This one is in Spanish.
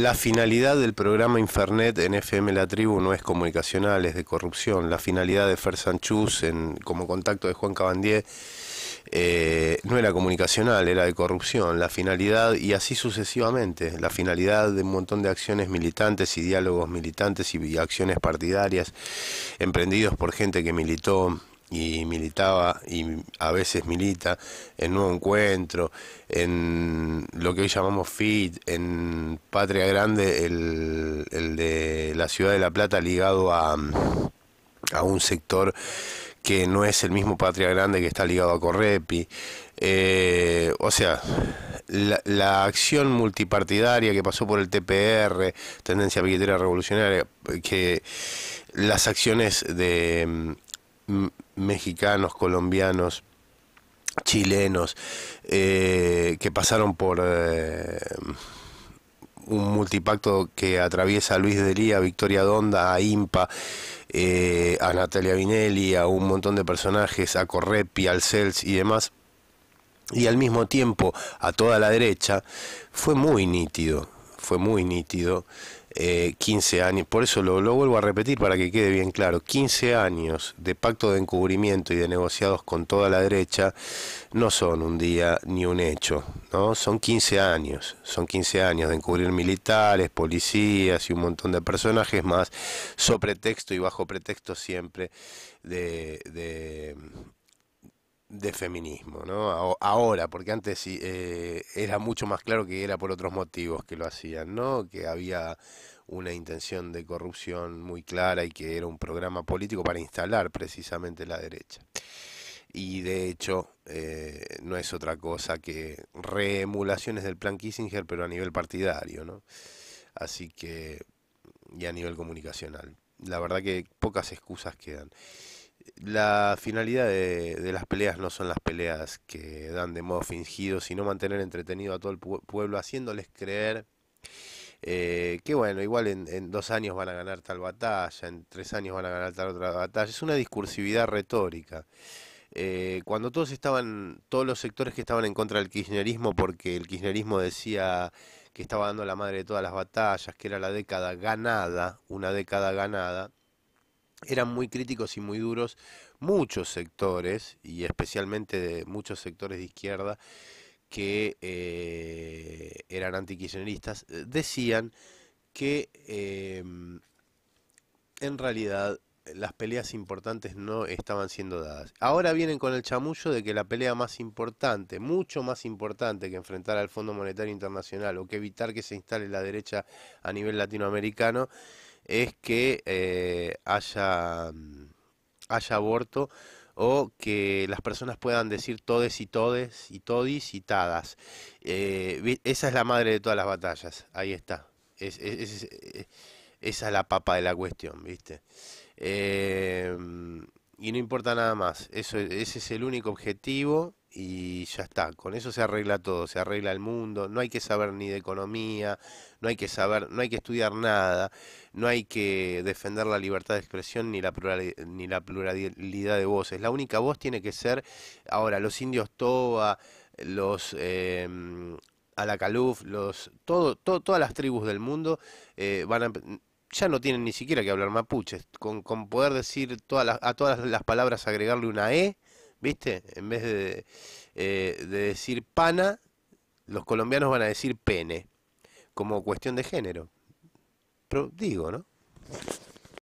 La finalidad del programa Infernet en FM La Tribu no es comunicacional, es de corrupción. La finalidad de Fer Sanchus en, como contacto de Juan Cabandier eh, no era comunicacional, era de corrupción. La finalidad, y así sucesivamente, la finalidad de un montón de acciones militantes y diálogos militantes y acciones partidarias emprendidos por gente que militó y militaba y a veces milita en Nuevo Encuentro, en lo que hoy llamamos FIT, en Patria Grande, el, de la ciudad de La Plata ligado a, a, un sector que no es el mismo Patria Grande que está ligado a Correpi. Eh, o sea, la, la, acción multipartidaria que pasó por el TPR, Tendencia Piquetera Revolucionaria, que las acciones de mm, mexicanos, colombianos, chilenos, eh, que pasaron por eh, un multipacto que atraviesa a Luis Delía, a Victoria Donda, a Impa, eh, a Natalia Vinelli, a un montón de personajes, a Correpi, al Cels y demás, y al mismo tiempo a toda la derecha, fue muy nítido, fue muy nítido eh, 15 años, por eso lo, vuelvo a repetir para que quede bien claro, 15 años de pacto de encubrimiento y de negociados con toda la derecha no son un día ni un hecho, ¿no? son 15 años, son 15 años de encubrir militares, policías y un montón de personajes más, sobre pretexto y bajo pretexto siempre de de feminismo, ¿no? Ahora, porque antes eh, era mucho más claro que era por otros motivos que lo hacían, ¿no? Que había una intención de corrupción muy clara y que era un programa político para instalar precisamente la derecha. Y de hecho, eh, no es otra cosa que reemulaciones del plan Kissinger, pero a nivel partidario, ¿no? Así que, y a nivel comunicacional. La verdad que pocas excusas quedan. La finalidad de, las peleas no son las peleas que dan de modo fingido, sino mantener entretenido a todo el pueblo, haciéndoles creer eh, que bueno, igual en, dos años van a ganar tal batalla, en tres años van a ganar tal otra batalla. Es una discursividad retórica. Eh, cuando todos estaban, todos los sectores que estaban en contra del kirchnerismo, porque el kirchnerismo decía que estaba dando la madre de todas las batallas, que era la década ganada, una década ganada, eran muy críticos y muy duros muchos sectores, y especialmente de muchos sectores de izquierda que eh, eran antikirchneristas, eh, decían que em, en realidad eh, las peleas importantes no estaban siendo dadas. Ahora vienen con el chamullo de que la pelea más importante, mucho más importante que enfrentar al Fondo Monetario Internacional o que evitar que se instale la derecha a nivel latinoamericano, es que eh, haya, mm, haya aborto o que las personas puedan decir todes y todes y todis y tadas. Eh, esa es la madre de todas las batallas, ahí está. esa es la papa de la cuestión, ¿viste? Eh, y no importa nada más, Eso, ese es el único objetivo y ya está, con eso se arregla todo, se arregla el mundo, no hay que saber ni de economía, no hay que saber, no hay que estudiar nada, no hay que defender la libertad de expresión ni la pluralidad, ni la pluralidad de voces. La única voz tiene que ser ahora los indios Toba, los eh, Alacaluf, los todo, todas las tribus del mundo eh, van ya no tienen ni siquiera que hablar mapuches, con, con poder decir todas a todas las palabras agregarle una E, ¿viste? En vez eh, de, decir pana, los colombianos van a decir pene, como cuestión de género. Pero digo, ¿no?